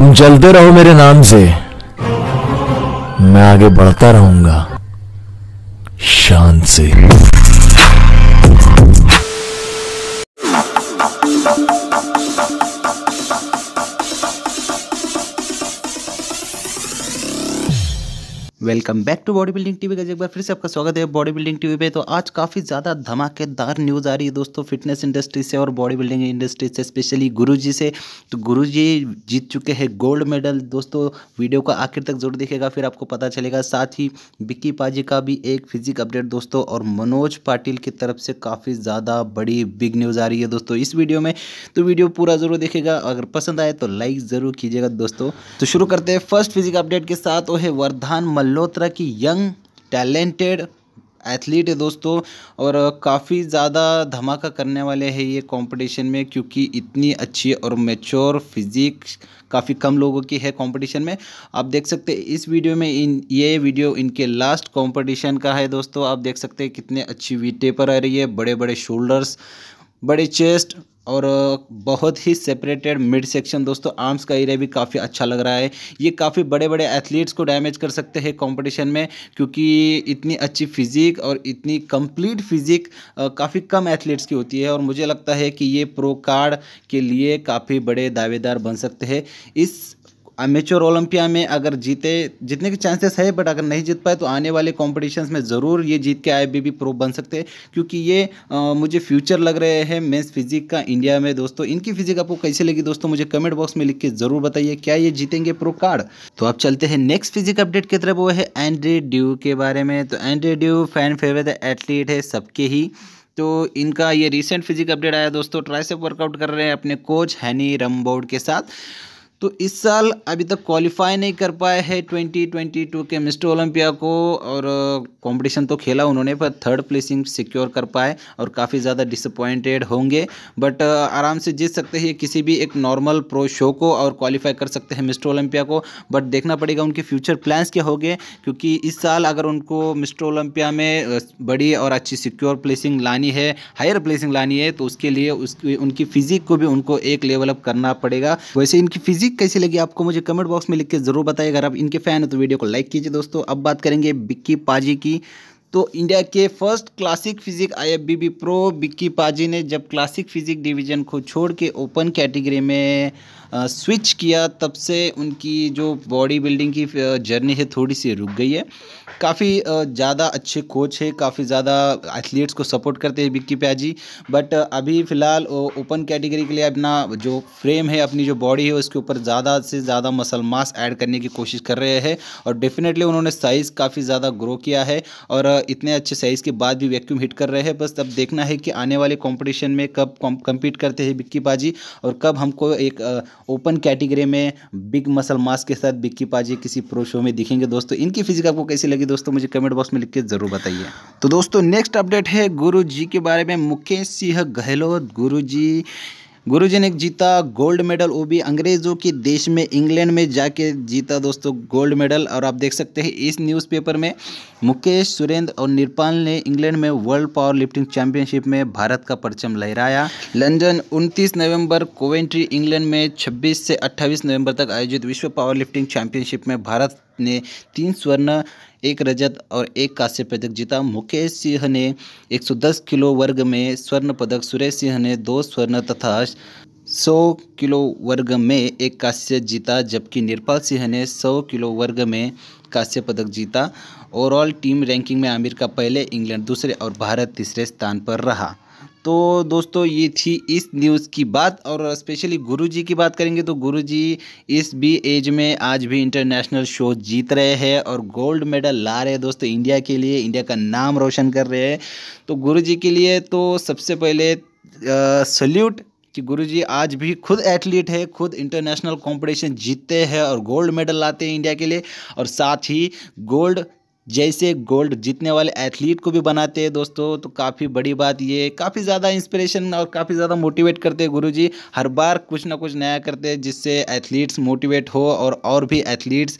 तुम जलते रहो मेरे नाम से मैं आगे बढ़ता रहूंगा शांत से welcome back to body building TV का एक बार फिर से आपका स्वागत है बॉडी बिल्डिंग टीवी पे तो आज काफ़ी ज़्यादा धमाकेदार न्यूज़ आ रही है दोस्तों फिटनेस इंडस्ट्री से और बॉडी बिल्डिंग इंडस्ट्री से स्पेशली गुरुजी से तो गुरुजी जीत चुके हैं गोल्ड मेडल दोस्तों वीडियो को आखिर तक जरूर देखेगा फिर आपको पता चलेगा साथ ही बिक्की पाजी का भी एक फिजिक अपडेट दोस्तों और मनोज पाटिल की तरफ से काफ़ी ज़्यादा बड़ी बिग न्यूज़ आ रही है दोस्तों इस वीडियो में तो वीडियो पूरा ज़रूर देखेगा अगर पसंद आए तो लाइक ज़रूर कीजिएगा दोस्तों तो शुरू करते हैं फर्स्ट फिजिक अपडेट के साथ वो है वर्धान मल्लो तरह की यंग टैलेंटेड एथलीट है दोस्तों और काफ़ी ज़्यादा धमाका करने वाले हैं ये कंपटीशन में क्योंकि इतनी अच्छी और मेच्योर फिजिक काफ़ी कम लोगों की है कंपटीशन में आप देख सकते हैं इस वीडियो में इन ये वीडियो इनके लास्ट कंपटीशन का है दोस्तों आप देख सकते हैं कितने अच्छी वीटे पर आ रही है बड़े बड़े शोल्डर्स बड़े चेस्ट और बहुत ही सेपरेटेड मिड सेक्शन दोस्तों आर्म्स का एरिया भी काफ़ी अच्छा लग रहा है ये काफ़ी बड़े बड़े एथलीट्स को डैमेज कर सकते हैं कॉम्पिटिशन में क्योंकि इतनी अच्छी फिजिक और इतनी कंप्लीट फिजिक काफ़ी कम एथलीट्स की होती है और मुझे लगता है कि ये प्रो कार्ड के लिए काफ़ी बड़े दावेदार बन सकते हैं इस अमेचोर ओलंपिया में अगर जीते जीतने के चांसेस है बट अगर नहीं जीत पाए तो आने वाले कॉम्पिटिशन में ज़रूर ये जीत के आए बी प्रो बन सकते हैं क्योंकि ये आ, मुझे फ्यूचर लग रहे हैं मेन्स फिजिक का इंडिया में दोस्तों इनकी फिजिक आपको कैसे लगी दोस्तों मुझे कमेंट बॉक्स में लिख के ज़रूर बताइए क्या ये जीतेंगे प्रो कार्ड तो आप चलते हैं नेक्स्ट फिजिक अपडेट की तरफ वो है एंड्री ड्यू के बारे में तो Andrei Deiu fan favourite athlete है सबके ही तो इनका ये रिसेंट फिजिक अपडेट आया दोस्तों ट्राइसेप वर्कआउट कर रहे हैं अपने कोच हैनी रमबोर्ड के साथ तो इस साल अभी तक क्वालिफाई नहीं कर पाए हैं ट्वेंटी ट्वेंटी टू के मिस्टर ओलंपिया को और कंपटीशन uh, तो खेला उन्होंने पर थर्ड प्लेसिंग सिक्योर कर पाए और काफ़ी ज़्यादा डिसअपॉइंटेड होंगे बट uh, आराम से जीत सकते हैं किसी भी एक नॉर्मल प्रो शो को और क्वालिफाई कर सकते हैं मिस्टर ओलंपिया को बट देखना पड़ेगा उनके फ्यूचर प्लान्स क्या होंगे क्योंकि इस साल अगर उनको मिस्टर ओलंपिया में uh, बड़ी और अच्छी सिक्योर प्लेसिंग लानी है हायर प्लेसिंग लानी है तो उसके लिए उसकी उनकी फिजिक को भी उनको एक लेवल अप करना पड़ेगा वैसे इनकी फिजिक ठीक कैसी लगी आपको मुझे कमेंट बॉक्स में लिख के जरूर बताइए अगर आप इनके फैन हो तो वीडियो को लाइक कीजिए दोस्तों अब बात करेंगे बिक्की पाजी की तो इंडिया के first classic physique IFBB pro Bikki paaji ने जब क्लासिक फिजिक डिवीजन को छोड़ के ओपन कैटेगरी में स्विच किया तब से उनकी जो बॉडी बिल्डिंग की जर्नी है थोड़ी सी रुक गई है काफ़ी ज़्यादा अच्छे कोच है काफ़ी ज़्यादा एथलीट्स को सपोर्ट करते हैं बिक्की प्याजी बट अभी फ़िलहाल ओपन कैटेगरी के लिए अपना जो फ्रेम है अपनी जो बॉडी है उसके ऊपर ज़्यादा से ज़्यादा मसल मास ऐड करने की कोशिश कर रहे हैं और डेफिनेटली उन्होंने साइज़ काफ़ी ज़्यादा ग्रो किया है और इतने अच्छे साइज़ के बाद भी वैक्यूम हिट कर रहे हैं बस अब देखना है कि आने वाले कॉम्पिटिशन में कब कम्पीट करते हैं बिक्की पाजी और कब हमको एक ओपन कैटेगरी में बिग मसल मास के साथ बिक्की पाजी किसी प्रो शो में दिखेंगे दोस्तों इनकी फिजिक आपको कैसी लगी दोस्तों मुझे कमेंट बॉक्स में लिख के ज़रूर बताइए तो दोस्तों नेक्स्ट अपडेट है गुरु जी के बारे में मुकेश सिंह गहलोत गुरु जी गुरुजी ने जीता गोल्ड मेडल वो भी अंग्रेज़ों के देश में इंग्लैंड में जाके जीता दोस्तों गोल्ड मेडल और आप देख सकते हैं इस न्यूज़पेपर में मुकेश सुरेंद्र और निरपाल ने इंग्लैंड में वर्ल्ड पावर लिफ्टिंग चैंपियनशिप में भारत का परचम लहराया लंदन 29 नवंबर कोवेंट्री इंग्लैंड में 26 से 28 नवंबर तक आयोजित विश्व पावर लिफ्टिंग चैंपियनशिप में भारत ने तीन स्वर्ण एक रजत और एक कांस्य पदक जीता मुकेश सिंह ने 110 किलो वर्ग में स्वर्ण पदक सुरेश सिंह ने दो स्वर्ण तथा 100 किलो वर्ग में एक कांस्य जीता जबकि निर्पाल सिंह ने 100 किलो वर्ग में कांस्य पदक जीता ओवरऑल टीम रैंकिंग में अमेरिका पहले इंग्लैंड दूसरे और भारत तीसरे स्थान पर रहा तो दोस्तों ये थी इस न्यूज़ की बात और स्पेशली गुरुजी की बात करेंगे तो गुरुजी इस भी एज में आज भी इंटरनेशनल शो जीत रहे हैं और गोल्ड मेडल ला रहे हैं दोस्तों इंडिया के लिए इंडिया का नाम रोशन कर रहे हैं तो गुरुजी के लिए तो सबसे पहले सल्यूट कि गुरुजी आज भी खुद एथलीट है खुद इंटरनेशनल कंपटीशन जीतते हैं और गोल्ड मेडल लाते हैं इंडिया के लिए और साथ ही गोल्ड जैसे गोल्ड जीतने वाले एथलीट को भी बनाते हैं दोस्तों तो काफ़ी बड़ी बात ये काफ़ी ज़्यादा इंस्पिरेशन और काफ़ी ज़्यादा मोटिवेट करते हैं गुरु जी हर बार कुछ ना कुछ नया करते हैं जिससे एथलीट्स मोटिवेट हो और और भी एथलीट्स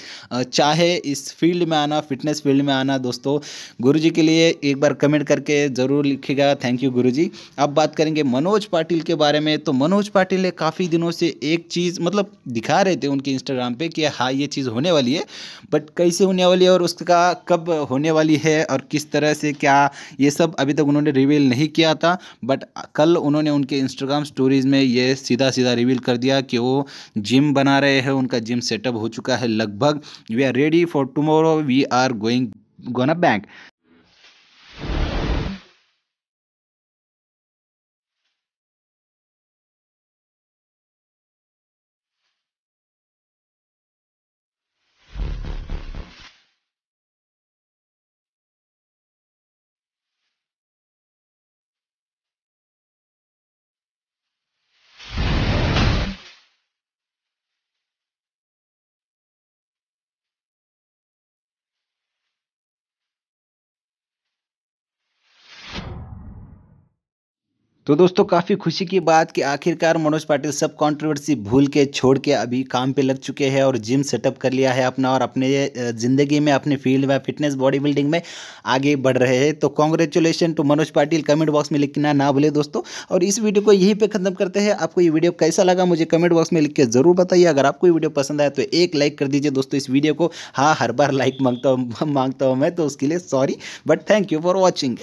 चाहे इस फील्ड में आना फिटनेस फील्ड में आना दोस्तों गुरु जी के लिए एक बार कमेंट करके ज़रूर लिखेगा थैंक यू गुरु जी अब बात करेंगे मनोज पाटिल के बारे में तो मनोज पाटिल ने काफ़ी दिनों से एक चीज़ मतलब दिखा रहे थे उनके इंस्टाग्राम पर कि हाँ ये चीज़ होने वाली है बट कैसे होने वाली है और उसका कब कब होने वाली है और किस तरह से क्या ये सब अभी तक उन्होंने रिवील नहीं किया था बट कल उन्होंने उनके इंस्टाग्राम स्टोरीज़ में ये सीधा सीधा रिवील कर दिया कि वो जिम बना रहे हैं उनका जिम सेटअप हो चुका है लगभग we are ready for tomorrow we are going gonna bank तो दोस्तों काफ़ी खुशी की बात कि आखिरकार मनोज पाटिल सब कंट्रोवर्सी भूल के छोड़ के अभी काम पे लग चुके हैं और जिम सेटअप कर लिया है अपना और अपने ज़िंदगी में अपने फील्ड में फिटनेस बॉडी बिल्डिंग में आगे बढ़ रहे हैं तो congratulation to Manoj Patil comment box में लिखना ना भूले दोस्तों और इस वीडियो को यहीं पर खत्म करते हैं आपको ये वीडियो कैसा लगा मुझे कमेंट बॉक्स में लिख के ज़रूर बताइए अगर आपको ये वीडियो पसंद आया तो एक लाइक कर दीजिए दोस्तों इस वीडियो को हाँ हर बार लाइक मांगता हूँ मांगता हूँ मैं तो उसके लिए sorry but thank you for watching